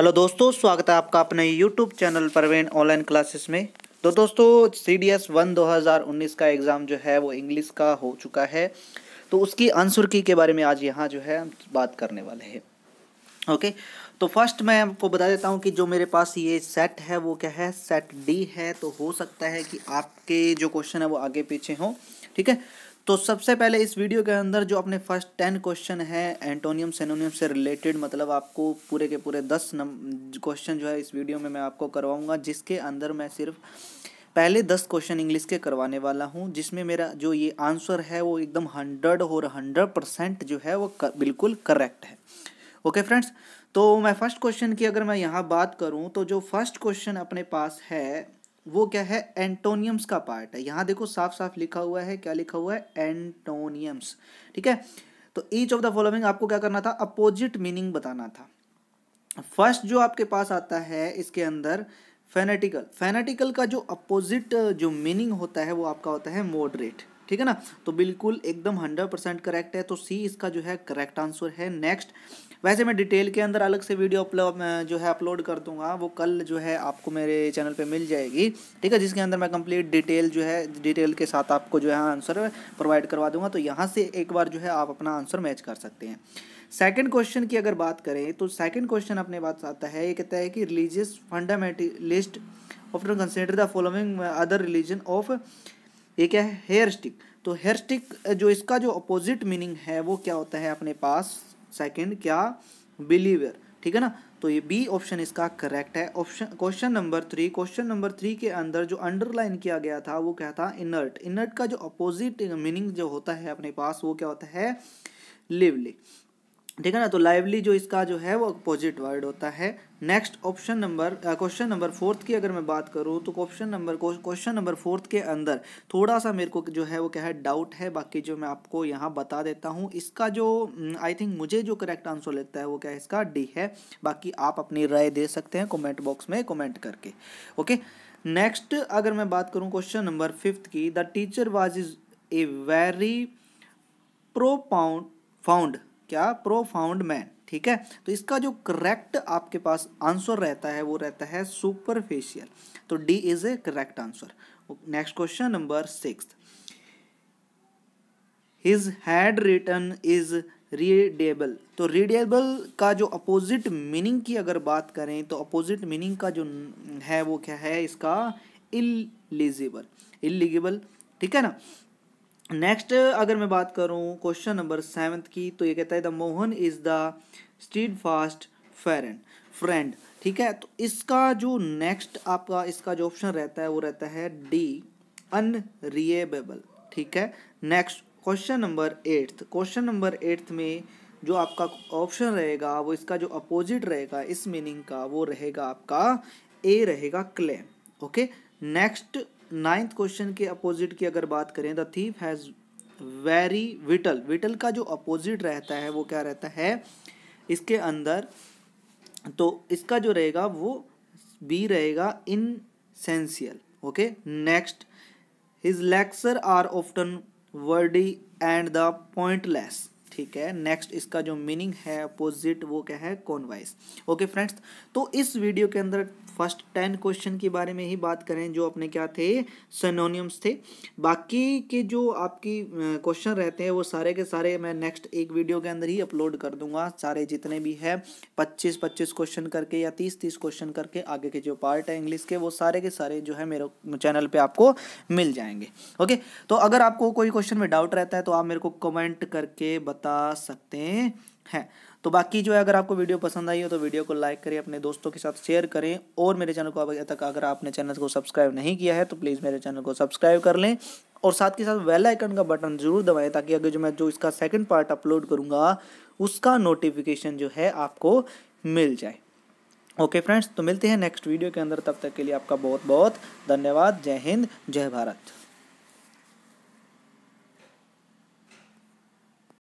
hello दोस्तों स्वागत है आपका अपने YouTube channel Parveen online classes में तो दोस्तों सी डी एस वन दो हज़ार उन्नीस का एग्ज़ाम जो है वो इंग्लिश का हो चुका है तो उसकी आंसर की के बारे में आज यहाँ जो है बात करने वाले हैं ओके तो फर्स्ट मैं आपको बता देता हूँ कि जो मेरे पास ये सेट है वो क्या है सेट डी है तो हो सकता है कि आपके जो क्वेश्चन है वो आगे पीछे हों ठीक है तो सबसे पहले इस वीडियो के अंदर जो अपने फर्स्ट टेन क्वेश्चन है एंटोनियम सेनोनियम से रिलेटेड मतलब आपको पूरे के पूरे दस क्वेश्चन जो है इस वीडियो में मैं आपको करवाऊंगा जिसके अंदर मैं सिर्फ पहले दस क्वेश्चन इंग्लिश के करवाने वाला हूँ जिसमें मेरा जो ये आंसर है वो एकदम हंड्रेड और हंड्रेड परसेंट जो है वो कर, बिल्कुल करेक्ट है ओके फ्रेंड्स तो मैं फर्स्ट क्वेश्चन की अगर मैं यहाँ बात करूँ तो जो फर्स्ट क्वेश्चन अपने पास है वो क्या है एंटोनियम्स का पार्ट है यहाँ देखो साफ साफ लिखा हुआ है क्या लिखा हुआ है एंटोनियम्स ठीक है तो ईच ऑफ द फॉलोइंग आपको क्या करना था अपोजिट मीनिंग बताना था फर्स्ट जो आपके पास आता है इसके अंदर फेनेटिकल फेनेटिकल का जो अपोजिट जो मीनिंग होता है वो आपका होता है मॉडरेट ठीक है ना तो बिल्कुल एकदम हंड्रेड परसेंट करेक्ट है तो सी इसका जो है करेक्ट आंसर है नेक्स्ट वैसे मैं डिटेल के अंदर अलग से वीडियो अपलोड जो है अपलोड कर दूंगा वो कल जो है आपको मेरे चैनल पे मिल जाएगी ठीक है जिसके अंदर मैं कंप्लीट डिटेल जो है डिटेल के साथ आपको जो है आंसर प्रोवाइड करवा दूंगा तो यहाँ से एक बार जो है आप अपना आंसर मैच कर सकते हैं सेकंड क्वेश्चन की अगर बात करें तो सेकंड क्वेश्चन अपने बात आता है ये कहता है कि religious fundamentalist often consider the following other religion of ये क्या है हेयर स्टिक तो हेयर स्टिक जो इसका जो अपोजिट मीनिंग है वो क्या होता है अपने पास सेकंड क्या बिलीवर ठीक है ना तो ये बी ऑप्शन इसका करेक्ट है option question number three question number three के अंदर जो अंडरलाइन किया गया था वो क्या था इनर्ट इनर्ट का जो अपोजिट मीनिंग जो होता है अपने पास वो क्या होता है लिवली ठीक है ना तो लाइवली जो इसका जो है वो अपोजिट वर्ड होता है next option number question number fourth की अगर मैं बात करूँ तो question number question number fourth के अंदर थोड़ा सा मेरे को जो है वो क्या है डाउट है बाकी जो मैं आपको यहाँ बता देता हूँ इसका जो आई थिंक मुझे जो करेक्ट आंसर लगता है वो क्या है इसका डी है बाकी आप अपनी राय दे सकते हैं कॉमेंट बॉक्स में कॉमेंट करके ओके नेक्स्ट अगर मैं बात करूँ क्वेश्चन नंबर फिफ्थ की the teacher was is a very pro pound found क्या प्रोफाउंड मैन ठीक है तो इसका जो करेक्ट आपके पास आंसर रहता है वो रहता है सुपरफेशियल तो D is a correct answer next question number six his handwritten is readable तो रीडेबल का जो अपोजिट मीनिंग की अगर बात करें तो अपोजिट मीनिंग का जो है वो क्या है इसका इलिजिबल इलिगिबल ठीक है ना नेक्स्ट अगर मैं बात करूं क्वेश्चन नंबर सेवन्थ की तो ये कहता है the Mohan is the steadfast फेरन फ्रेंड ठीक है तो इसका जो नेक्स्ट आपका इसका जो ऑप्शन रहता है वो रहता है डी अनरिएबल ठीक है next question number eighth question number eighth में जो आपका ऑप्शन रहेगा वो इसका जो अपोजिट रहेगा इस मीनिंग का वो रहेगा आपका ए रहेगा claim okay next ninth question के अपोजिट की अगर बात करें the thief has very vital vital का जो अपोजिट रहता है वो क्या रहता है इसके अंदर तो इसका जो रहेगा वो बी रहेगा inessential okay next his lectures are often wordy and the pointless ठीक है नेक्स्ट इसका जो मीनिंग है अपोजिट वो क्या है कॉनवाइस ओके फ्रेंड्स तो इस वीडियो के अंदर फर्स्ट टेन क्वेश्चन के बारे में ही बात करें जो अपने क्या थे सनोनियम्स थे बाकी के जो आपकी क्वेश्चन रहते हैं वो सारे के सारे मैं नेक्स्ट एक वीडियो के अंदर ही अपलोड कर दूंगा सारे जितने भी है पच्चीस पच्चीस क्वेश्चन करके या तीस तीस क्वेश्चन करके आगे के जो पार्ट है इंग्लिश के वो सारे के सारे जो है मेरे चैनल पर आपको मिल जाएंगे ओके तो अगर आपको कोई क्वेश्चन में डाउट रहता है तो आप मेरे को कमेंट करके बता सकते हैं तो बाकी जो है अगर आपको वीडियो पसंद आई हो तो वीडियो को लाइक करें अपने दोस्तों के साथ शेयर करें और मेरे चैनल को अभी तक अगर आपने चैनल को सब्सक्राइब नहीं किया है तो प्लीज़ मेरे चैनल को सब्सक्राइब कर लें और साथ के साथ वेल आइकन का बटन जरूर दबाएं ताकि अगर जो मैं जो इसका सेकंड पार्ट अपलोड करूँगा उसका नोटिफिकेशन जो है आपको मिल जाए ओके फ्रेंड्स तो मिलते हैं नेक्स्ट वीडियो के अंदर तब तक के लिए आपका बहुत बहुत धन्यवाद जय हिंद जय भारत